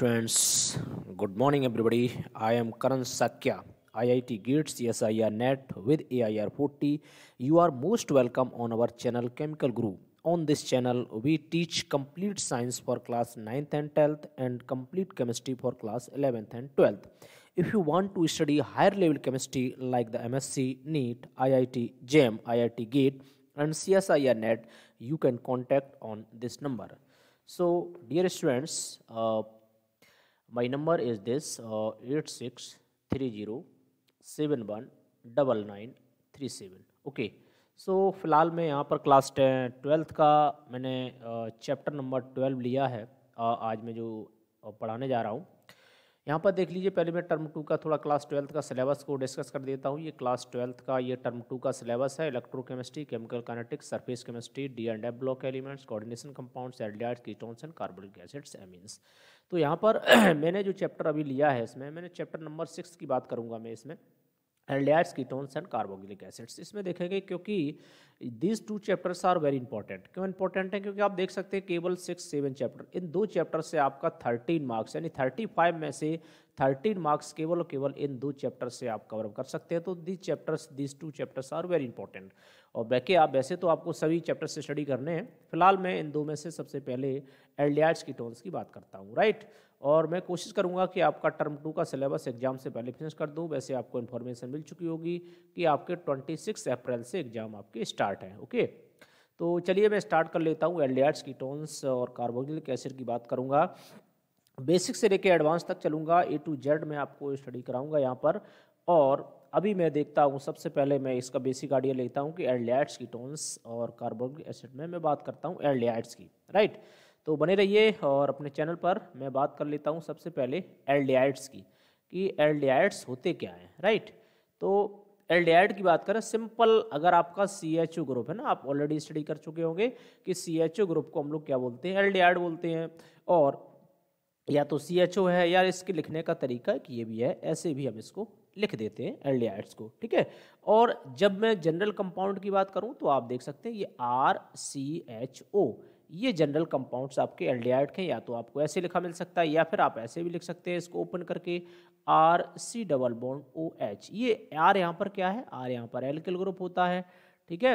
Friends, good morning everybody. I am Karan Sakya, IIT Gates SIR Net with AIR 40. You are most welcome on our channel Chemical Guru. On this channel, we teach complete science for class 9th and 10th and complete chemistry for class 11th and 12th. If you want to study higher level chemistry like the MSc, NEET, IIT, JAM, IIT Gate and CSIR Net, you can contact on this number. So, dear students, uh, my number is this eight six three zero seven one double nine three seven okay so फिलहाल मैं यहाँ पर class twelfth का मैंने chapter number twelve लिया है uh, आज मैं जो uh, पढ़ाने जा रहा हूँ यहाँ पर देख लीजिए पहले मैं टर्म टू का थोड़ा क्लास ट्वेल्थ का सिलेबस को डिस्कस कर देता हूँ ये क्लास ट्वेल्थ का ये टर्म टू का सिलेबस है electrochemistry chemical kinetics surface chemistry D and F block elements coordination compounds aldehydes ketones and carbonic acids amines तो यहाँ पर मैंने जो चैप्टर अभी लिया है इसमें मैंने चैप्टर नंबर सिक्स की बात करूँगा मैं इसमें aldehydes ketones and carboxylic acids इसमें देखेंगे क्योंकि these two chapters are very important क्यों इंपॉर्टेंट है क्योंकि आप देख सकते हैं केवल सिक्स सेवन चैप्टर इन दो चैप्टर से आपका थर्टीन मार्क्स यानी थर्टी फाइव में से थर्टीन मार्क्स केवल और केवल इन दो चैप्टर से आप कवर कर सकते हैं तो these chapters these two chapters are very important और बैके आप वैसे तो आपको सभी चैप्टर से स्टडी करने हैं फिलहाल मैं इन दो में से सबसे पहले एल्डियाज कीटोन्स की बात करता हूँ राइट और मैं कोशिश करूँगा कि आपका टर्म टू का सिलेबस एग्ज़ाम से पहले फिनिश कर दूँ वैसे आपको इन्फॉर्मेशन मिल चुकी होगी कि आपके ट्वेंटी सिक्स अप्रैल से एग्ज़ाम आपके स्टार्ट हैं ओके तो चलिए मैं स्टार्ट कर लेता हूँ की टोन्स और कार्बोक्सिलिक एसिड की बात करूँगा बेसिक से लेके एडवांस तक चलूँगा ए टू जेड मैं आपको स्टडी कराऊँगा यहाँ पर और अभी मैं देखता हूँ सबसे पहले मैं इसका बेसिक आइडिया लेता हूँ कि की टोन्स और कार्बोजिक एसिड में मैं बात करता हूँ एल्डियाट्स की राइट right? तो बने रहिए और अपने चैनल पर मैं बात कर लेता हूँ सबसे पहले एल्डियाइड्स की कि एल्डियाइड्स होते क्या हैं राइट तो एल्डियाइड की बात करें सिंपल अगर आपका सी एच ओ ग्रुप है ना आप ऑलरेडी स्टडी कर चुके होंगे कि सी एच ओ ग्रुप को हम लोग क्या बोलते हैं एल्डियाइड बोलते हैं और या तो सी एच ओ है या इसके लिखने का तरीका कि ये भी है ऐसे भी हम इसको लिख देते हैं एल्डिहाइड्स को ठीक है और जब मैं जनरल कंपाउंड की बात करूं तो आप देख सकते हैं ये आर सी एच ओ ये जनरल कंपाउंड्स आपके एल्डिहाइड के या तो आपको ऐसे लिखा मिल सकता है या फिर आप ऐसे भी लिख सकते हैं इसको ओपन करके R C double bond O H ये आर यहाँ पर क्या है आर यहाँ पर एल्किल ग्रुप होता है ठीक है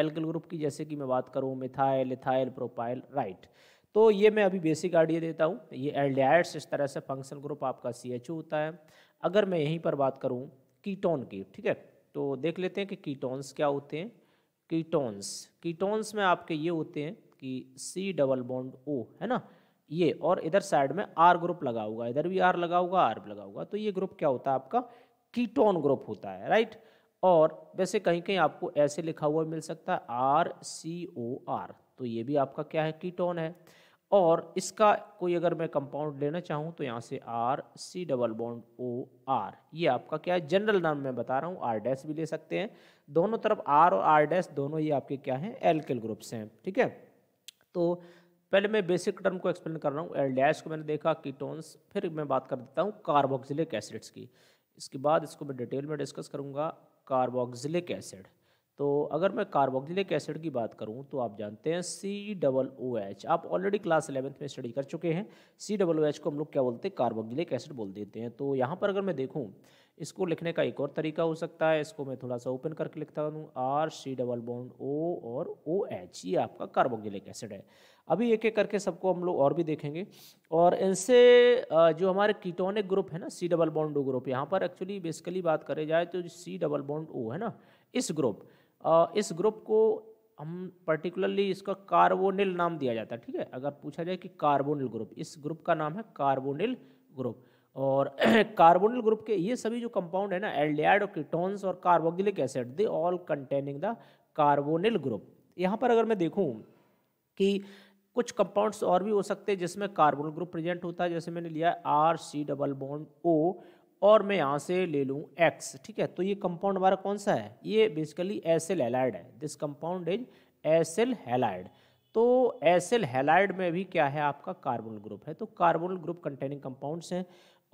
एल्किल ग्रुप की जैसे कि मैं बात करूँ मिथाइल इथाइल प्रोपाइल राइट तो ये मैं अभी बेसिक आइडिया देता हूँ ये एल इस तरह से फंक्शन ग्रुप आपका सी एच होता है अगर मैं यहीं पर बात करूँ कीटोन की ठीक है तो देख लेते हैं कि कीटोन्स क्या होते हैं कीटोन्स कीटोन्स में आपके ये होते हैं कि सी डबल बॉन्ड ओ है ना ये और इधर साइड में आर ग्रुप लगा होगा इधर भी आर लगा होगा आर लगा होगा तो ये ग्रुप क्या होता है आपका कीटोन ग्रुप होता है राइट और वैसे कहीं कहीं आपको ऐसे लिखा हुआ मिल सकता है आर सी ओ आर तो ये भी आपका क्या है कीटोन है और इसका कोई अगर मैं कंपाउंड लेना चाहूँ तो यहाँ से R C double bond O R ये आपका क्या है जनरल नाम मैं बता रहा हूँ आर डैस भी ले सकते हैं दोनों तरफ आर और आर डैस दोनों ये आपके क्या हैं एल्किल ग्रुप्स हैं ठीक है तो पहले मैं बेसिक टर्म को एक्सप्लेन कर रहा हूँ एल डैश को मैंने देखा कीटोन्स फिर मैं बात कर देता हूँ कार्बोक्सिलिक एसिड्स की इसके बाद इसको मैं डिटेल में डिस्कस करूँगा कार्बोक्सिलिक एसिड तो अगर मैं कार्बोक्सिलिक एसिड की बात करूँ तो आप जानते हैं सी डबल ओ एच आप ऑलरेडी क्लास इलेवंथ में स्टडी कर चुके हैं सी डबल ओ एच को हम लोग क्या बोलते हैं कार्बोक्सिलिक एसिड बोल देते हैं तो यहाँ पर अगर मैं देखूँ इसको लिखने का एक और तरीका हो सकता है इसको मैं थोड़ा सा ओपन करके लिखता हूँ R C double bond O और ओ एच ये आपका कार्बोक्सिलिक एसिड है अभी एक एक करके सबको हम लोग और भी देखेंगे और इनसे जो हमारे कीटोनिक ग्रुप है ना C double bond O group यहाँ पर एक्चुअली बेसिकली बात करे जाए तो सी डबल बॉन्ड ओ है ना इस ग्रुप इस ग्रुप को हम पर्टिकुलरली इसका कार्बोनिल नाम दिया जाता है ठीक है अगर पूछा जाए कि कार्बोनिल ग्रुप इस ग्रुप का नाम है कार्बोनिल ग्रुप और कार्बोनिल ग्रुप के ये सभी जो कंपाउंड है ना एल्डियाड और कीटोन्स और carboxylic acid they all containing the carbonyl group यहाँ पर अगर मैं देखूँ कि कुछ कंपाउंड्स और भी हो सकते हैं जिसमें कार्बोनल ग्रुप प्रेजेंट होता है जैसे मैंने लिया R C double bond O और मैं यहाँ से ले लूँ एक्स ठीक है तो ये कंपाउंड हमारा कौन सा है ये बेसिकली एसिल हेलाइड है this compound is acyl halide तो एसिल हेलाइड में भी क्या है आपका कार्बोनल ग्रुप है तो कार्बोनल ग्रुप कंटेनिंग कंपाउंड्स हैं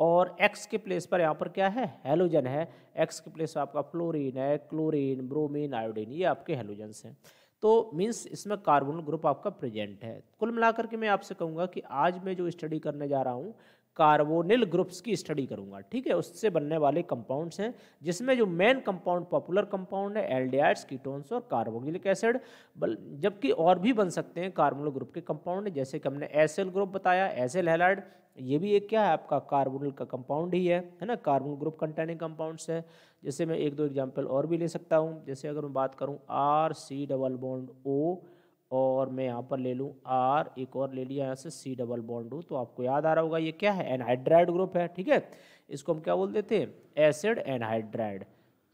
और एक्स के प्लेस पर यहाँ पर क्या है हेलोजन है एक्स के प्लेस पर आपका फ्लोरीन है क्लोरीन ब्रोमीन आयोडीन ये आपके हेलोजन्स हैं तो मीन्स इसमें कार्बन ग्रुप आपका प्रेजेंट है कुल मिलाकर के मैं आपसे कहूँगा कि आज मैं जो स्टडी करने जा रहा हूँ कार्बोनिल ग्रुप्स की स्टडी करूंगा ठीक है उससे बनने वाले कंपाउंड्स हैं जिसमें जो मेन कंपाउंड पॉपुलर कंपाउंड है एल्डिहाइड्स कीटोन्स और कार्बोक्सिलिक एसिड बल जबकि और भी बन सकते हैं कार्बोनिल ग्रुप के कंपाउंड जैसे कि हमने एस ग्रुप बताया एस हेलाइड ये भी एक क्या है आपका कार्बोनल का कंपाउंड ही है है ना कार्बन ग्रुप कंटेनिंग कंपाउंड्स है जैसे मैं एक दो एग्जांपल और भी ले सकता हूँ जैसे अगर मैं बात करूँ R C double bond O और मैं यहाँ पर ले लूँ आर एक और ले लिया यहाँ से सी डबल बॉन्ड ओ तो आपको याद आ रहा होगा ये क्या है एनहाइड्राइड ग्रुप है ठीक है इसको हम क्या बोल देते हैं एसिड एनहाइड्राइड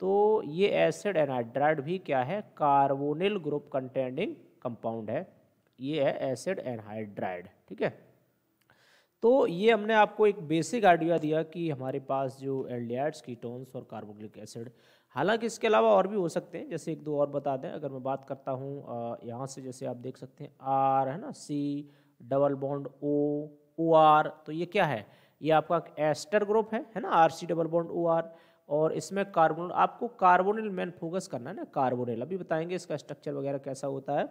तो ये एसिड एनहाइड्राइड भी क्या है कार्बोनिल ग्रुप कंटेनिंग कंपाउंड है ये है एसिड एनहाइड्राइड ठीक है तो ये हमने आपको एक बेसिक आइडिया दिया कि हमारे पास जो एल्डियाड्स कीटोन्स और कार्बोक्लिक एसिड हालांकि इसके अलावा और भी हो सकते हैं जैसे एक दो और बता दें अगर मैं बात करता हूँ यहाँ से जैसे आप देख सकते हैं आर है ना C double bond O O R तो ये क्या है ये आपका एस्टर ग्रुप है है ना R C double bond O R और इसमें कार्बोन आपको कार्बोनिल मेन फोकस करना है ना कार्बोनिल अभी बताएंगे इसका स्ट्रक्चर वगैरह कैसा होता है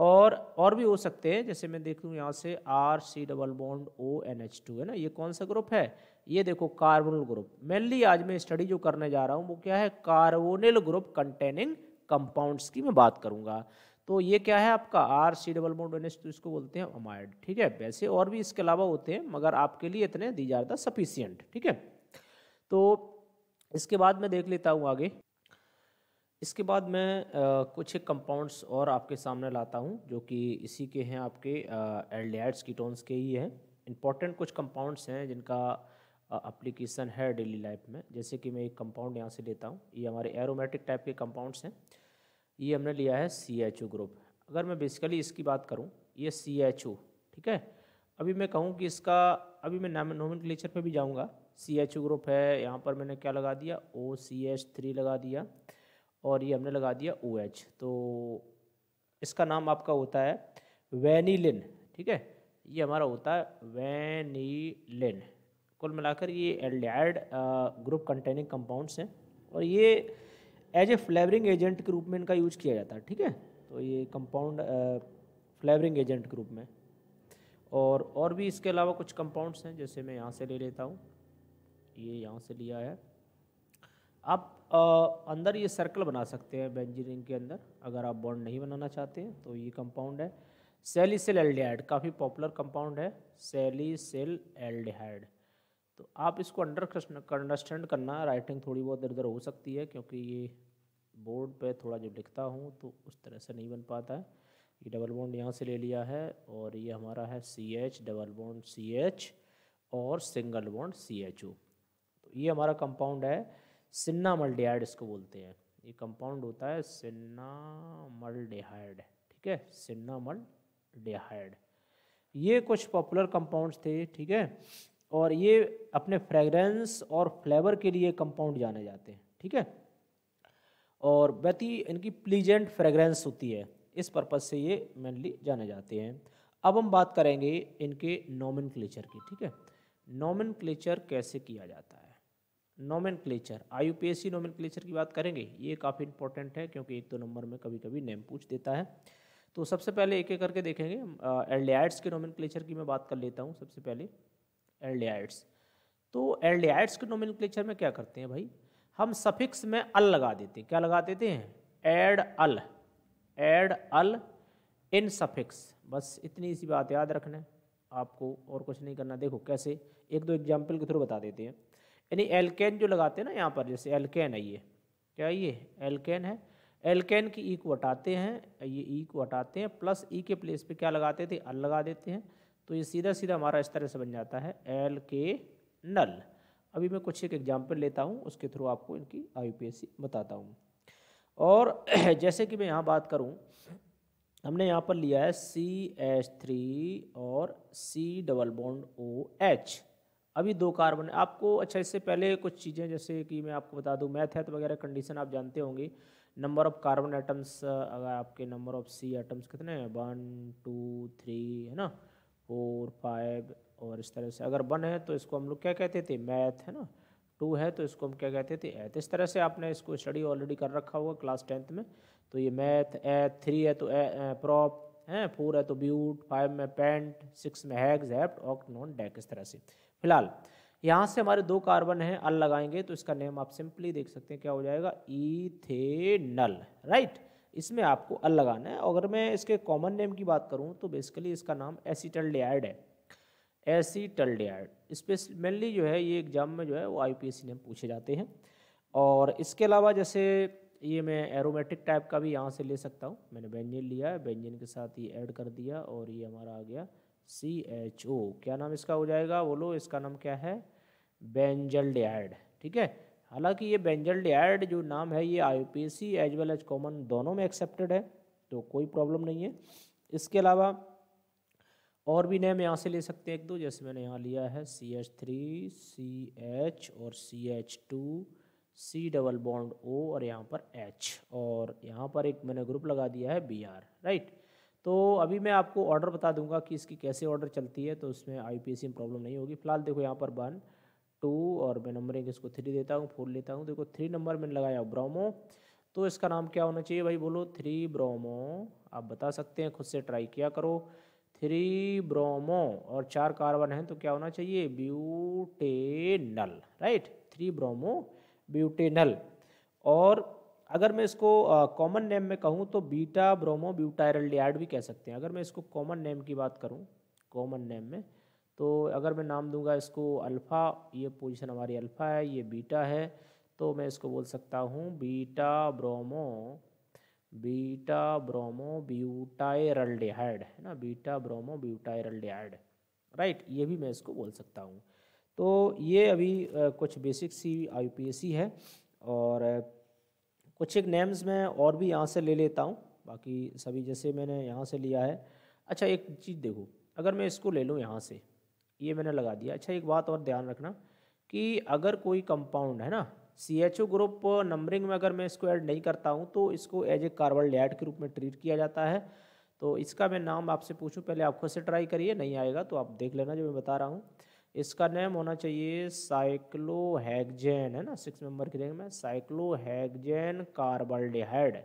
और और भी हो सकते हैं जैसे मैं देखूँ यहाँ से R C double bond O N H two है ना ये कौन सा ग्रुप है ये देखो कार्बोनल ग्रुप मेनली आज मैं स्टडी जो करने जा रहा हूँ वो क्या है कार्बोनिल ग्रुप कंटेनिंग कंपाउंड्स की मैं बात करूँगा तो ये क्या है आपका R C double bond N H two इसको बोलते हैं अमाइड ठीक है वैसे और भी इसके अलावा होते हैं मगर आपके लिए इतने दी जा रहा था सफिशियंट ठीक है तो इसके बाद मैं देख लेता हूँ आगे इसके बाद मैं आ, कुछ एक कंपाउंड्स और आपके सामने लाता हूँ जो कि इसी के हैं आपके की कीटोन्स के ही हैं इंपॉर्टेंट कुछ कंपाउंड्स हैं जिनका अप्लीकेशन है डेली लाइफ में जैसे कि मैं एक कंपाउंड यहाँ से लेता हूँ ये हमारे एरोमेटिक टाइप के कंपाउंड्स हैं ये हमने लिया है सी एच ओ ग्रुप अगर मैं बेसिकली इसकी बात करूँ ये सी एच ओ ठीक है अभी मैं कहूँ कि इसका अभी मैं नाम नोमिन क्लेचर पर भी जाऊँगा सी एच ओ ग्रुप है यहाँ पर मैंने क्या लगा दिया ओ सी एच थ्री लगा दिया और ये हमने लगा दिया ओ OH, एच तो इसका नाम आपका होता है वैनिलिन ठीक है ये हमारा होता है वैनिलिन कुल मिलाकर ये एल्डिहाइड ग्रुप कंटेनिंग कंपाउंड्स हैं और ये एज ए फ्लेवरिंग एजेंट के रूप में इनका यूज किया जाता है ठीक है तो ये कंपाउंड फ्लेवरिंग एजेंट के रूप में और और भी इसके अलावा कुछ कंपाउंड्स हैं जैसे मैं यहाँ से ले लेता हूँ ये यहाँ से लिया है आप अंदर ये सर्कल बना सकते हैं बेंजीन के अंदर अगर आप बॉन्ड नहीं बनाना चाहते हैं तो ये कंपाउंड है सेलिसिल एल्डिहाइड काफ़ी पॉपुलर कंपाउंड है सेलिसिल एल्डिहाइड तो आप इसको अंडर अंडरस्टैंड करना राइटिंग थोड़ी बहुत इधर उधर हो सकती है क्योंकि ये बोर्ड पे थोड़ा जब लिखता हूँ तो उस तरह से नहीं बन पाता है ये डबल बॉन्ड यहाँ से ले लिया है और ये हमारा है C H double bond C H और single bond C H O तो ये हमारा कंपाउंड है सिन्नामल्डिहाइड इसको बोलते हैं ये कंपाउंड होता है सिन्नामल्डिहाइड ठीक है सिन्नामल्डिहाइड ये कुछ पॉपुलर कंपाउंड्स थे ठीक है और ये अपने फ्रेगरेंस और फ्लेवर के लिए कंपाउंड जाने जाते हैं ठीक है और बहुत इनकी प्लीजेंट फ्रेगरेंस होती है इस पर्पज़ से ये मेनली जाने जाते हैं अब हम बात करेंगे इनके नॉमिन की ठीक है नॉमिन कैसे किया जाता है नोमेन क्लेचर आई यू की बात करेंगे ये काफ़ी इंपॉर्टेंट है क्योंकि एक दो तो नंबर में कभी कभी नेम पूछ देता है तो सबसे पहले एक एक करके देखेंगे एल्डियाइड्स के नोमिन की मैं बात कर लेता हूँ सबसे पहले एल्डियाइड्स तो एल्डियाइड्स के नोमिन में क्या करते हैं भाई हम सफिक्स में अल लगा देते हैं क्या लगा देते हैं add al add al in suffix बस इतनी सी बात याद रखना है आपको और कुछ नहीं करना देखो कैसे एक दो एग्जाम्पल के थ्रू बता देते हैं यानी एल्केन जो लगाते हैं ना यहाँ पर जैसे एल्केन है ये क्या ये एल्केन है एल्केन की ई e को हटाते हैं ये ई e को हटाते हैं प्लस ई e के प्लेस पे क्या लगाते थे अल लगा देते हैं तो ये सीधा सीधा हमारा इस तरह से बन जाता है एल के नल अभी मैं कुछ एक एग्जाम्पल लेता हूँ उसके थ्रू आपको इनकी आई बताता हूँ और जैसे कि मैं यहाँ बात करूँ हमने यहाँ पर लिया है सी एच थ्री और C double bond O H अभी दो कार्बन है आपको अच्छा इससे पहले कुछ चीज़ें जैसे कि मैं आपको बता दूँ मैथ है तो वगैरह कंडीशन आप जानते होंगे नंबर ऑफ कार्बन एटम्स अगर आपके नंबर ऑफ सी एटम्स कितने हैं वन टू थ्री है ना फोर फाइव और इस तरह से अगर वन है तो इसको हम लोग क्या कहते थे मैथ है ना टू है तो इसको हम क्या कहते थे ऐथ इस तरह से आपने इसको स्टडी ऑलरेडी कर रखा होगा क्लास टेंथ में तो ये मैथ ऐथ थ्री है तो प्रॉप है फोर है तो ब्यूट फाइव में पेंट सिक्स में hex hept oct non dec इस तरह से फिलहाल यहाँ से हमारे दो कार्बन हैं अल लगाएंगे तो इसका नेम आप सिंपली देख सकते हैं क्या हो जाएगा इथेनल राइट इसमें आपको अल लगाना है अगर मैं इसके कॉमन नेम की बात करूँ तो बेसिकली इसका नाम एसीटल्डियाड है स्पेश मेनली जो है ये एग्जाम में जो है वो आई नेम पूछे जाते हैं और इसके अलावा जैसे ये मैं एरोमेटिक टाइप का भी यहाँ से ले सकता हूँ मैंने बेंजिन लिया है बेंजिन के साथ ये ऐड कर दिया और ये हमारा आ गया सी एच ओ क्या नाम इसका हो जाएगा बोलो इसका नाम क्या है बेंजल्डियाड ठीक है हालांकि ये बेंजल्डियाड जो नाम है ये I P C as well as common दोनों में एक्सेप्टेड है तो कोई प्रॉब्लम नहीं है इसके अलावा और भी नेम यहाँ से ले सकते हैं एक दो जैसे मैंने यहाँ लिया है C H three C H और C H two C double bond O और यहाँ पर एच और यहाँ पर एक मैंने ग्रुप लगा दिया है बी आर राइट तो अभी मैं आपको ऑर्डर बता दूंगा कि इसकी कैसे ऑर्डर चलती है तो उसमें आई में प्रॉब्लम नहीं होगी फिलहाल देखो यहाँ पर वन टू और मैं नंबरिंग इसको थ्री देता हूँ फोर लेता हूँ देखो थ्री नंबर मैंने लगाया ब्रोमो तो इसका नाम क्या होना चाहिए भाई बोलो थ्री ब्रोमो आप बता सकते हैं खुद से ट्राई किया करो थ्री ब्रोमो और चार कार्बन हैं तो क्या होना चाहिए butanal right three bromo butanal और अगर मैं इसको कॉमन नेम में कहूँ तो बीटा ब्रोमो ब्यूटायरल्डियाड भी कह सकते हैं अगर मैं इसको कॉमन नेम की बात करूँ कॉमन नेम में तो अगर मैं नाम दूंगा इसको अल्फ़ा ये पोजीशन हमारी अल्फ़ा है ये बीटा है तो मैं इसको बोल सकता हूँ beta bromo beta bromo butyraldehyde है ना बीटा ब्रोमो ब्यूटायरल्डिहाइड राइट ये भी मैं इसको बोल सकता हूँ तो ये अभी कुछ बेसिक सी आई है और कुछ एक नेम्स मैं और भी यहाँ से ले लेता हूँ बाकी सभी जैसे मैंने यहाँ से लिया है अच्छा एक चीज़ देखो अगर मैं इसको ले लूँ यहाँ से ये मैंने लगा दिया अच्छा एक बात और ध्यान रखना कि अगर कोई कंपाउंड है ना C H O group numbering में अगर मैं इसको ऐड नहीं करता हूँ तो इसको एज ए कार्बन डाइड के रूप में ट्रीट किया जाता है तो इसका मैं नाम आपसे पूछूँ पहले आप खुद से ट्राई करिए नहीं आएगा तो आप देख लेना जो मैं बता रहा हूँ इसका नेम होना चाहिए साइक्लोहेक्जेन है ना सिक्स मेंबर की देखें मैं साइक्लोहेक्जेन कार्बल्डिहाइड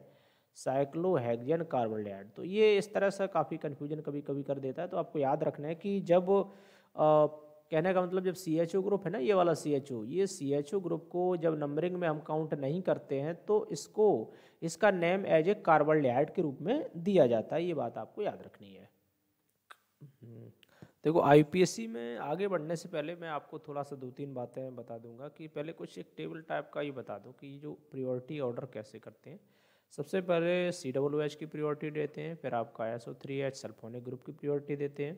साइक्लोहेक्जेन कार्बल्डिहाइड तो ये इस तरह से काफ़ी कन्फ्यूजन कभी कभी कर देता है तो आपको याद रखना है कि जब आ, कहने का मतलब जब सी एच ओ ग्रुप है ना ये वाला सी एच ओ ये सी एच ओ ग्रुप को जब नंबरिंग में हम काउंट नहीं करते हैं तो इसको इसका नेम एज ए कार्बल्डिहाइड के रूप में दिया जाता है ये बात आपको याद रखनी है हम्म। देखो आईपीएससी में आगे बढ़ने से पहले मैं आपको थोड़ा सा दो तीन बातें बता दूंगा कि पहले कुछ एक टेबल टाइप का ये बता दो कि जो प्रियोरिटी ऑर्डर कैसे करते हैं सबसे पहले सी डब्ल्यू एच की प्रियोरिटी देते हैं फिर आपका S O three H sulphonic group की प्रियोरिटी देते हैं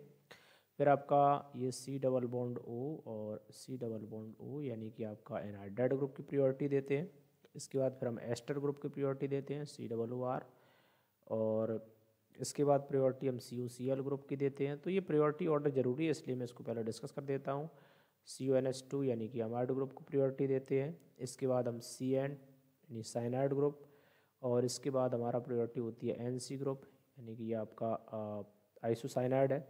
फिर आपका ये सी डबल बॉन्ड ओ और सी डबल बॉन्ड ओ यानी कि आपका एनहाइड्राइड ग्रुप की प्रियोरिटी देते हैं इसके बाद फिर हम एस्टर ग्रुप की प्रियोरिटी देते हैं सी डबल ओ आर और इसके बाद प्रायोरिटी हम सी ओ सी एल ग्रुप की देते हैं तो ये प्रायोरिटी ऑर्डर ज़रूरी है इसलिए मैं इसको पहले डिस्कस कर देता हूँ C O N S two यानी कि हम आर्ट ग्रुप को प्रायोरिटी देते हैं इसके बाद हम सी एन यानी साइनाइड ग्रुप और इसके बाद हमारा प्रायोरिटी होती है एन सी ग्रुप यानी कि ये आपका आइसोसाइनाइड है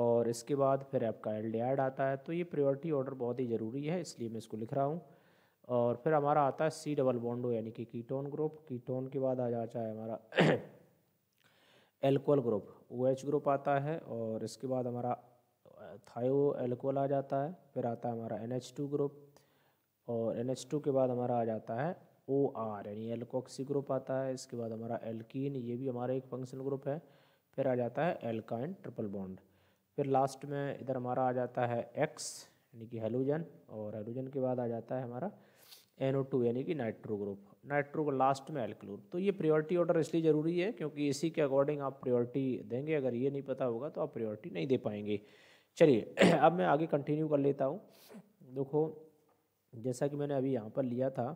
और इसके बाद फिर आपका एल डी आता है तो ये प्रायोरिटी ऑर्डर बहुत ही ज़रूरी है इसलिए मैं इसको लिख रहा हूँ और फिर हमारा आता है सी डबल बॉन्डो यानी कि कीटोन ग्रुप कीटोन के बाद आ जाता है हमारा alcohol group O H group आता है और इसके बाद हमारा थायो एल्कोहल आ जाता है फिर आता है हमारा एन टू ग्रुप और एन टू के बाद हमारा आ जाता है ओ आर यानी एल्कोक्सी ग्रुप आता है इसके बाद हमारा एल्कीन ये भी हमारा एक फंक्शनल ग्रुप है फिर आ जाता है एल्काइन ट्रिपल बॉन्ड फिर लास्ट में इधर हमारा आ जाता है एक्स यानी कि हेलोजन और हेलोजन के बाद आ जाता है हमारा ओ टू यानी कि नाइट्रो ग्रुप नाइट्रो को लास्ट में एल्क्लोर तो ये प्रायोरिटी ऑर्डर इसलिए ज़रूरी है क्योंकि इसी के अकॉर्डिंग आप प्रायोरिटी देंगे अगर ये नहीं पता होगा तो आप प्रायोरिटी नहीं दे पाएंगे चलिए अब मैं आगे कंटिन्यू कर लेता हूँ देखो जैसा कि मैंने अभी यहाँ पर लिया था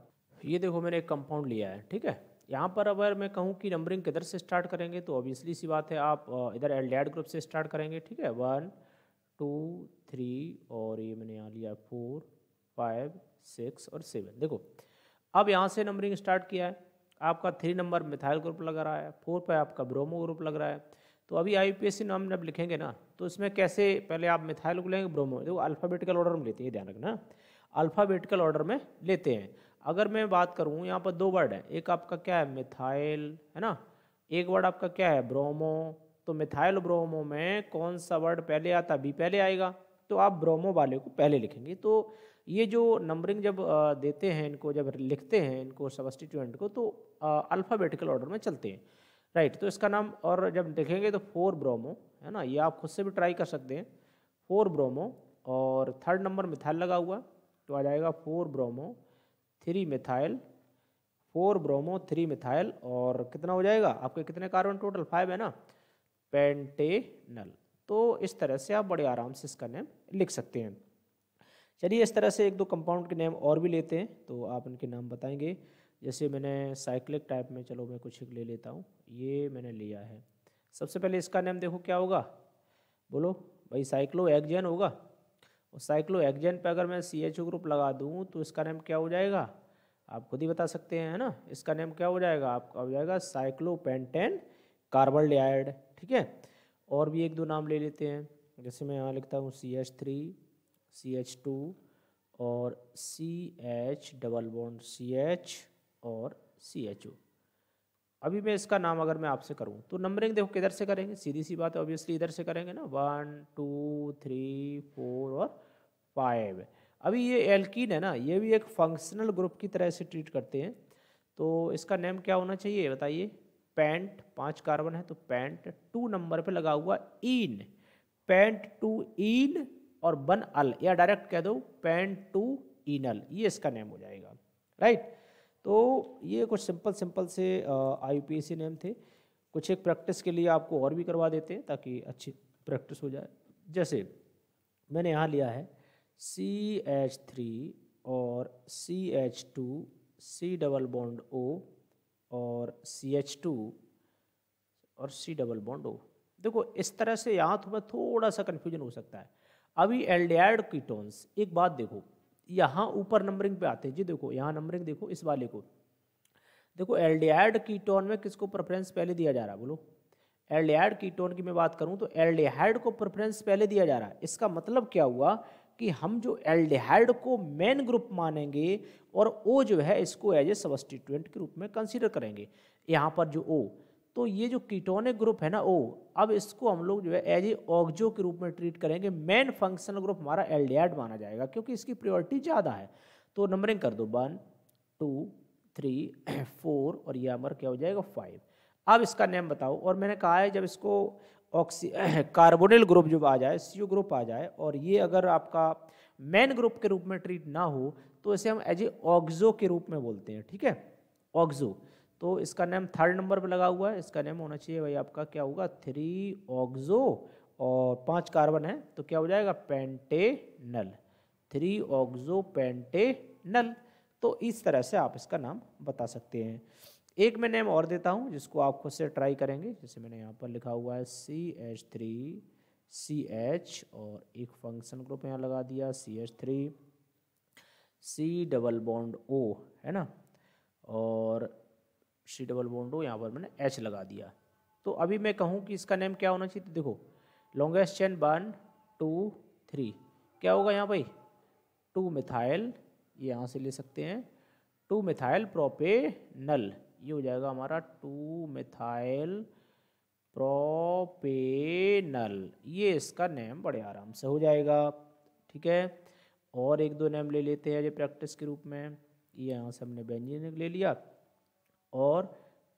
ये देखो मैंने एक कंपाउंड लिया है ठीक है यहाँ पर अगर मैं कहूँ कि नंबरिंग किधर से स्टार्ट करेंगे तो ऑब्वियसली सी बात है आप इधर एल ग्रुप से स्टार्ट करेंगे ठीक है वन टू थ्री और ये मैंने यहाँ लिया फोर फाइव सिक्स और सेवन देखो अब यहाँ से नंबरिंग स्टार्ट किया है आपका थ्री नंबर मिथाइल ग्रुप लग रहा है फोर पर आपका ब्रोमो ग्रुप लग रहा है तो अभी आई पी एस सी नाम जब लिखेंगे ना तो इसमें कैसे पहले आप मिथाइल को लेंगे ब्रोमो देखो अल्फ़ाबेटिकल ऑर्डर में लेते हैं ध्यान रखना अल्फ़ाबेटिकल ऑर्डर में लेते हैं अगर मैं बात करूँ यहाँ पर दो वर्ड है एक आपका क्या है मिथाइल है ना एक वर्ड आपका क्या है ब्रोमो तो मिथाइल ब्रोमो में कौन सा वर्ड पहले आता बी पहले आएगा तो आप ब्रोमो वाले को पहले लिखेंगे तो ये जो नंबरिंग जब देते हैं इनको जब लिखते हैं इनको सबस्टिट्यूएंट को तो अल्फ़ाबेटिकल ऑर्डर में चलते हैं राइट तो इसका नाम और जब देखेंगे तो फोर ब्रोमो है ना ये आप खुद से भी ट्राई कर सकते हैं फोर ब्रोमो और थर्ड नंबर मिथाइल लगा हुआ तो आ जाएगा four bromo three methyl four bromo three methyl और कितना हो जाएगा आपके कितने कार्बन टोटल फाइव है ना पेंटेनल तो इस तरह से आप बड़े आराम से इसका नेम लिख सकते हैं चलिए इस तरह से एक दो कंपाउंड के नेम और भी लेते हैं तो आप उनके नाम बताएंगे जैसे मैंने साइक्लिक टाइप में चलो मैं कुछ ले लेता हूँ ये मैंने लिया है सबसे पहले इसका नेम देखो क्या होगा बोलो भाई साइक्लो एक्जन होगा और साइक्लो एक्जन पर अगर मैं सी एच ग्रुप लगा दूँ तो इसका नेम क्या हो जाएगा आप खुद ही बता सकते हैं है ना इसका नेम क्या हो जाएगा आपका हो जाएगा साइक्लो पेंटेन कार्बन डाइऑक्साइड ठीक है और भी एक दो नाम ले लेते हैं जैसे मैं यहाँ लिखता हूँ C H three C H two और C H double bond C H और सी एच ओ अभी मैं इसका नाम अगर मैं आपसे करूं तो नंबरिंग देखो किधर से करेंगे सीधी सी बात है ऑब्वियसली इधर से करेंगे ना वन टू थ्री फोर और फाइव अभी ये एल्कीन है ना ये भी एक फंक्शनल ग्रुप की तरह से ट्रीट करते हैं तो इसका नेम क्या होना चाहिए बताइए पेंट पांच कार्बन है तो पेंट टू नंबर पे लगा हुआ इन पेंट टू इन और बन अल या डायरेक्ट कह दो पेन टू इनल ये इसका नेम हो जाएगा राइट तो ये कुछ सिंपल सिंपल से आईपीएसी नेम थे कुछ एक प्रैक्टिस के लिए आपको और भी करवा देते हैं ताकि अच्छी प्रैक्टिस हो जाए जैसे मैंने यहाँ लिया है सी एच थ्री और C H two C double bond O और सी एच टू और सी डबल बॉन्ड ओ देखो इस तरह से यहाँ तो मैं थोड़ा सा कन्फ्यूजन हो सकता है अभी एल्डियाड कीटोन्स एक बात देखो यहाँ ऊपर नंबरिंग पे आते हैं जी देखो यहाँ नंबरिंग देखो इस वाले को देखो एल्डियाड कीटोन में किसको प्रेफरेंस पहले दिया जा रहा है बोलो एल्डियाड कीटोन की मैं बात करूँ तो एल्डियाड को प्रेफरेंस पहले दिया जा रहा है इसका मतलब क्या हुआ कि हम जो एल्डिहाइड को मेन ग्रुप मानेंगे और ओ जो है इसको एज ए सबस्टिट्यूएंट के रूप में कंसीडर करेंगे यहाँ पर जो ओ तो ये जो कीटोनिक ग्रुप है ना ओ अब इसको हम लोग जो है एज ए ऑक्जो के रूप में ट्रीट करेंगे मेन फंक्शनल ग्रुप हमारा एल माना जाएगा क्योंकि इसकी प्रियोरिटी ज़्यादा है तो नंबरिंग कर दो वन टू थ्री फोर और ये अमर क्या हो जाएगा फाइव अब इसका नेम बताओ और मैंने कहा है जब इसको ऑक्सी कार्बोनिल ग्रुप जब आ जाए सी ग्रुप आ जाए और ये अगर आपका मेन ग्रुप के रूप में ट्रीट ना हो तो इसे हम एज ए ऑक्जो के रूप में बोलते हैं ठीक है ऑक्जो तो इसका नेम थर्ड नंबर पर लगा हुआ है इसका नेम होना चाहिए भाई आपका क्या होगा थ्री ऑक्जो और पांच कार्बन है तो क्या हो जाएगा पेंटे नल थ्री ऑक्जो नल तो इस तरह से आप इसका नाम बता सकते हैं एक मैं नेम और देता हूँ जिसको आप खुद से ट्राई करेंगे जैसे मैंने यहाँ पर लिखा हुआ है C H three C H और एक फंक्शन ग्रुप यहाँ लगा दिया C H three C double bond O है ना और सी डबल बॉन्ड हो यहाँ पर मैंने एच लगा दिया तो अभी मैं कहूँ कि इसका नेम क्या होना चाहिए देखो longest chain one two three क्या होगा यहाँ भाई टू मिथाइल ये यहाँ से ले सकते हैं टू मिथाइल नल ये हो जाएगा हमारा टू मिथाइल प्रोपेनल ये इसका नेम बड़े आराम से हो जाएगा ठीक है और एक दो नेम ले लेते हैं जो प्रैक्टिस के रूप में ये यहाँ से हमने बेंजीन ले लिया और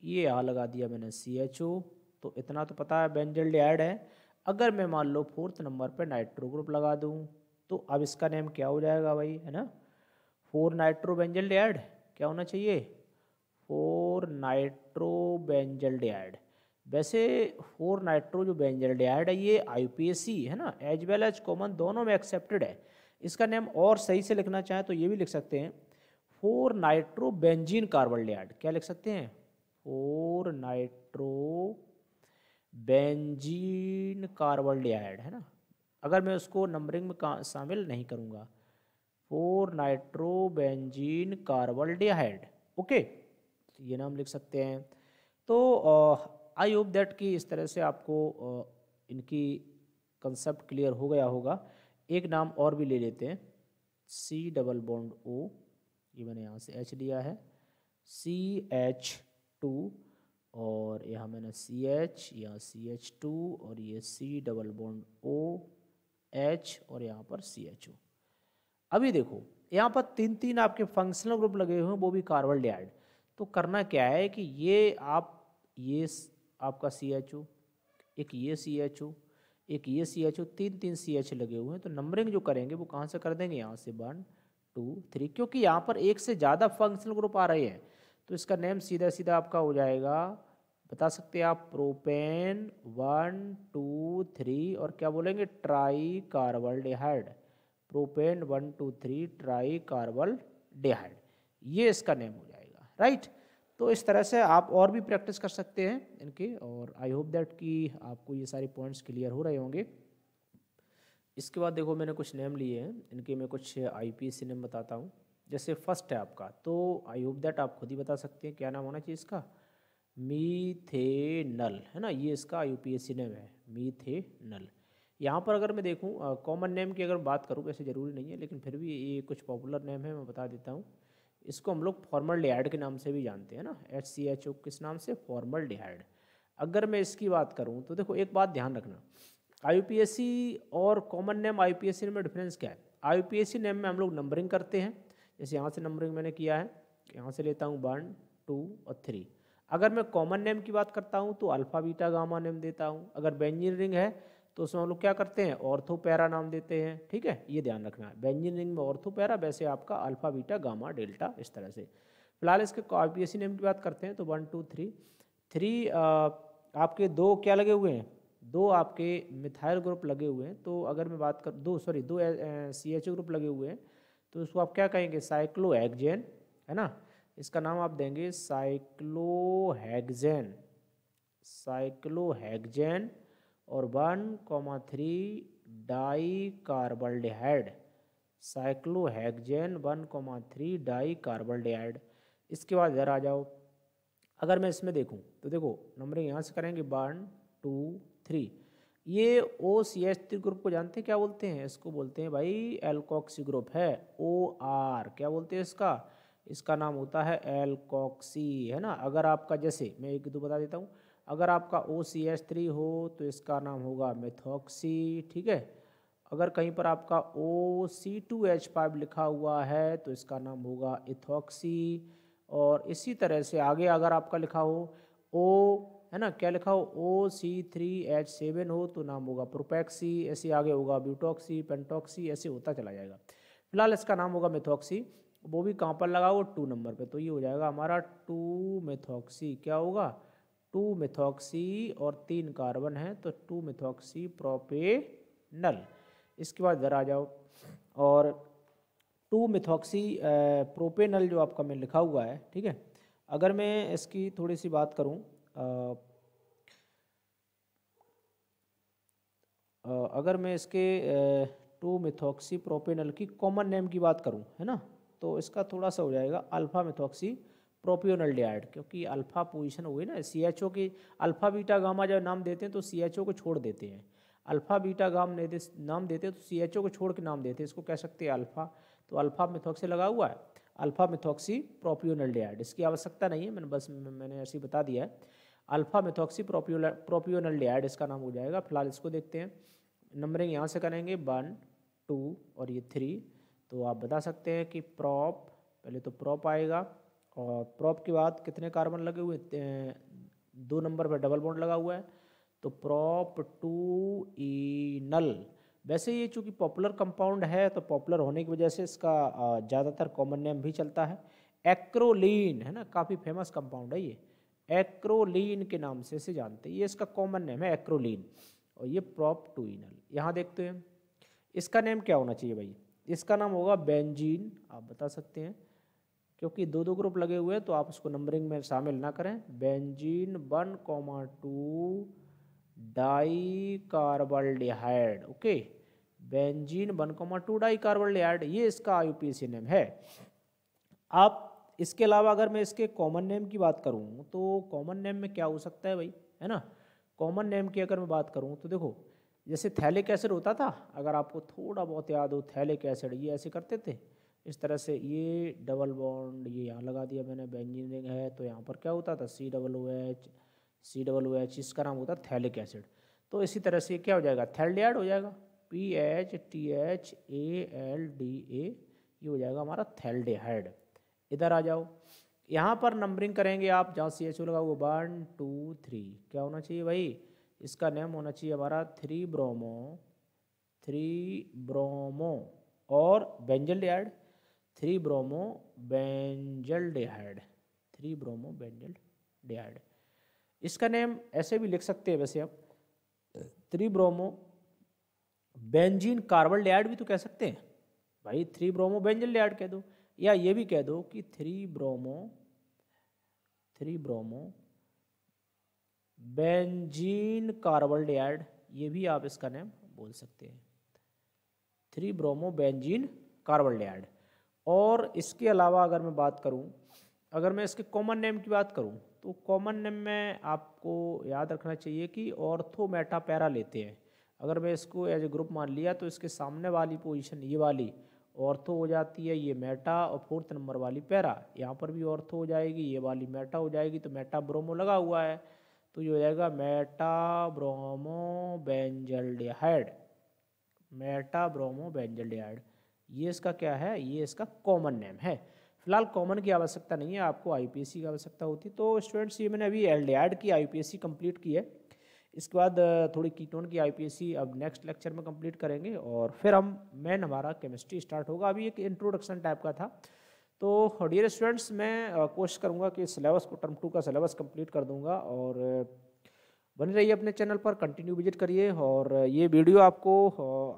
ये आ लगा दिया मैंने सी एच ओ तो इतना तो पता है बेंजल डाइड है अगर मैं मान लो फोर्थ नंबर पर नाइट्रो ग्रुप लगा दूँ तो अब इसका नेम क्या हो जाएगा भाई है ना फोर नाइट्रो बेंजल डाइड क्या होना चाहिए फोर नाइट्रो बेंजल डाइड वैसे फोर नाइट्रो जो बेंजल ऐड है ये सी है ना एज वेल एज कॉमन दोनों में एक्सेप्टेड है इसका नेम और सही से लिखना चाहें तो ये भी लिख सकते हैं four nitro benzene carbon dioxide क्या लिख सकते हैं four nitro benzene carbon dioxide है ना अगर मैं उसको नंबरिंग में शामिल नहीं करूँगा four nitro benzene carbon dioxide okay तो ये नाम लिख सकते हैं तो आई होप दैट कि इस तरह से आपको uh, इनकी कंसेप्ट क्लियर हो गया होगा एक नाम और भी ले लेते हैं सी डबल बॉन्ड ओ ये मैंने यहाँ से एच लिया है सी एच टू और यहाँ मैंने सी एच यहाँ सी एच टू और ये C double bond O H और यहाँ पर सी एच ओ अभी देखो यहाँ पर तीन तीन आपके फंक्शनल ग्रुप लगे हुए हैं वो भी कार्बन कार्बल तो करना क्या है कि ये आप ये आपका सी एच ओ एक ये सी एच ओ एक ये सी एच ओ तीन तीन सी एच लगे हुए हैं तो नंबरिंग जो करेंगे वो कहाँ से कर देंगे यहाँ से बन टू थ्री क्योंकि यहाँ पर एक से ज़्यादा फंक्शनल ग्रुप आ रहे हैं तो इसका नेम सीधा सीधा आपका हो जाएगा बता सकते हैं आप प्रोपेन वन टू थ्री और क्या बोलेंगे tri carbaldehyde propane one two three tri carbaldehyde ये इसका नेम हो जाएगा राइट तो इस तरह से आप और भी प्रैक्टिस कर सकते हैं इनके और आई होप दैट कि आपको ये सारे पॉइंट्स क्लियर हो रहे होंगे इसके बाद देखो मैंने कुछ नेम लिए हैं इनके मैं कुछ आई पी एस नेम बताता हूँ जैसे फर्स्ट है आपका तो आई होप दैट आप खुद ही बता सकते हैं क्या नाम होना चाहिए इसका मीथेनल है ना ये इसका आई पी एस नेम है मीथेनल यहाँ पर अगर मैं देखूँ कॉमन नेम की अगर बात करूँ वैसे ज़रूरी नहीं है लेकिन फिर भी ये कुछ पॉपुलर नेम है मैं बता देता हूँ इसको हम लोग फॉर्मल डिहाइड के नाम से भी जानते हैं ना एच सी एच ओ किस नाम से फॉर्मल डिहाइड अगर मैं इसकी बात करूँ तो देखो एक बात ध्यान रखना आई और कॉमन नेम आई में डिफरेंस क्या है आई नेम में हम लोग नंबरिंग करते हैं जैसे यहाँ से नंबरिंग मैंने किया है यहाँ से लेता हूँ वन टू और थ्री अगर मैं कॉमन नेम की बात करता हूँ तो अल्फ़ा बीटा गामा नेम देता हूँ अगर बेंजिन रिंग है तो उसमें हम लोग क्या करते हैं ऑर्थो पैरा नाम देते हैं ठीक है ये ध्यान रखना है बेंजिन रिंग में ऑर्थो पैरा वैसे आपका अल्फ़ा बीटा गामा डेल्टा इस तरह से फिलहाल इसके आई नेम की बात करते हैं तो वन टू थ्री थ्री आपके दो क्या लगे हुए हैं दो आपके मिथाइल ग्रुप लगे हुए हैं तो अगर मैं बात कर दो सॉरी दो सी एच ग्रुप लगे हुए हैं तो इसको आप क्या कहेंगे हैगजेन है ना इसका नाम आप देंगे साइक्लो साइक्लोहेक्जेन और one comma three di cyclo cyclohexane one comma three di carbaldehyde इसके बाद इधर आ जाओ अगर मैं इसमें देखूं तो देखो नंबरिंग यहाँ से करेंगे वन टू थ्री ये O C H three group को जानते हैं क्या बोलते हैं इसको बोलते हैं भाई एल्कोक्सी ग्रुप है ओ आर क्या बोलते हैं इसका इसका नाम होता है एल्कोक्सी है ना अगर आपका जैसे मैं एक दो बता देता हूँ अगर आपका ओ सी एच थ्री हो तो इसका नाम होगा मेथोक्सी ठीक है अगर कहीं पर आपका O C two H five लिखा हुआ है तो इसका नाम होगा इथोक्सी और इसी तरह से आगे अगर आपका लिखा हो ओ है ना क्या लिखा हो O C three H seven हो तो नाम होगा प्रोपैक्सी ऐसे आगे होगा ब्यूटॉक्सी पेंटॉक्सी ऐसे होता चला जाएगा फिलहाल इसका नाम होगा मिथॉक्सी वो भी कहाँ पर लगा हो टू नंबर पे तो ये हो जाएगा हमारा टू मिथॉक्सी क्या होगा टू मिथॉक्सी और तीन कार्बन है तो टू मिथॉक्सी प्रोपेनल इसके बाद इधर आ जाओ और टू मिथॉक्सी प्रोपेनल जो आपका मैं लिखा हुआ है ठीक है अगर मैं इसकी थोड़ी सी बात करूँ अगर मैं इसके टू मिथोक्सी प्रोपेनल की कॉमन नेम की बात करूं है ना तो इसका थोड़ा सा हो जाएगा अल्फा मिथोक्सी प्रोपियोनल डायड क्योंकि अल्फा पोजीशन हुई ना सी एच ओ की अल्फा बीटा गामा जब नाम देते हैं तो सी एच ओ को छोड़ देते हैं अल्फा बीटा गाम ने दे, नाम देते हैं तो सी एच ओ को छोड़ के नाम देते हैं इसको कह सकते हैं अल्फा तो अल्फा मिथोक्सी लगा हुआ है अल्फा मिथॉक्सी प्रोपियोनल डायड इसकी आवश्यकता नहीं है मैंने बस मैंने ऐसे ही बता दिया है अल्फा मेथोक्सी प्रोप्योनल डेड इसका नाम हो जाएगा फिलहाल इसको देखते हैं नंबरिंग यहाँ से करेंगे वन टू और ये थ्री तो आप बता सकते हैं कि प्रॉप पहले तो प्रॉप आएगा और प्रॉप के बाद कितने कार्बन लगे हुए दो नंबर पर डबल बॉन्ड लगा हुआ है तो प्रॉप टू ई नल वैसे ये चूँकि पॉपुलर कंपाउंड है तो पॉपुलर होने की वजह से इसका ज़्यादातर कॉमन नेम भी चलता है एक्रोलिन है ना काफ़ी फेमस कंपाउंड है ये एक्रोलिन के नाम से इसे जानते हैं ये इसका कॉमन नेम है एक्रोलिन और ये प्रॉप टूइनल यहाँ देखते हैं इसका नेम क्या होना चाहिए भाई इसका नाम होगा बेंजीन आप बता सकते हैं क्योंकि दो दो ग्रुप लगे हुए हैं तो आप उसको नंबरिंग में शामिल ना करें benzene one comma two di carbaldehyde okay benzene one comma two di carbaldehyde ये इसका आई नेम है आप इसके अलावा अगर मैं इसके कॉमन नेम की बात करूँ तो कॉमन नेम में क्या हो सकता है भाई है ना कॉमन नेम की अगर मैं बात करूँ तो देखो जैसे थैलिक एसिड होता था अगर आपको थोड़ा बहुत याद हो थैलिक एसिड ये ऐसे करते थे इस तरह से ये डबल बॉन्ड ये यहाँ लगा दिया मैंने बेंजीन है तो यहाँ पर क्या होता था C double O H C double O H इसका नाम होता थैलिक एसिड तो इसी तरह से क्या हो जाएगा थैलडियाड हो जाएगा P H T H A L D A ये हो जाएगा हमारा थैलडेहाइड इधर आ जाओ यहाँ पर नंबरिंग करेंगे आप जहाँ सी एच ओ लगा वो वन टू थ्री क्या होना चाहिए भाई इसका नेम होना चाहिए हमारा थ्री ब्रोमो थ्री ब्रोमो और benzaldehyde three bromo benzaldehyde three bromo benzaldehyde इसका नेम ऐसे भी लिख सकते हैं वैसे आप three bromo benzene carbaldehyde भी तो कह सकते हैं भाई थ्री ब्रोमो बेंजल डिहाइड कह दो या ये भी कह दो कि three bromo three bromo benzene carbaldehyde ये भी आप इसका नाम बोल सकते हैं थ्री ब्रोमो बेंजीन कार्बल्डियाड और इसके अलावा अगर मैं बात करूं अगर मैं इसके कॉमन नेम की बात करूं तो कॉमन नेम में आपको याद रखना चाहिए कि ऑर्थोमेटा पैरा लेते हैं अगर मैं इसको एज ए ग्रुप मान लिया तो इसके सामने वाली पोजीशन ये वाली ऑर्थो तो हो जाती है ये मेटा और फोर्थ नंबर वाली पैरा यहाँ पर भी ऑर्थो तो हो जाएगी ये वाली मेटा हो जाएगी तो मेटा ब्रोमो लगा हुआ है तो ये हो जाएगा meta bromo benzaldehyde meta bromo benzaldehyde ये इसका क्या है ये इसका कॉमन नेम है फिलहाल कॉमन की आवश्यकता नहीं है आपको आईपीएससी की आवश्यकता होती तो स्टूडेंट्स ये मैंने अभी एल की आईपीएससी कंप्लीट की है इसके बाद थोड़ी कीटोन की आईपीएससी अब नेक्स्ट लेक्चर में कंप्लीट करेंगे और फिर हम मेन हमारा केमिस्ट्री स्टार्ट होगा अभी एक इंट्रोडक्शन टाइप का था तो डियर स्टूडेंट्स मैं कोशिश करूँगा कि सिलेबस को टर्म टू का सिलेबस कंप्लीट कर दूँगा और बने रहिए अपने चैनल पर कंटिन्यू विजिट करिए और ये वीडियो आपको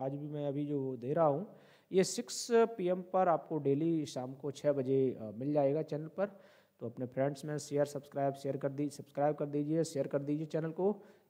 आज भी मैं अभी जो दे रहा हूँ ये सिक्स पीएम पर आपको डेली शाम को छः बजे मिल जाएगा चैनल पर तो अपने फ्रेंड्स में शेयर सब्सक्राइब शेयर कर दी सब्सक्राइब कर दीजिए शेयर कर दीजिए चैनल को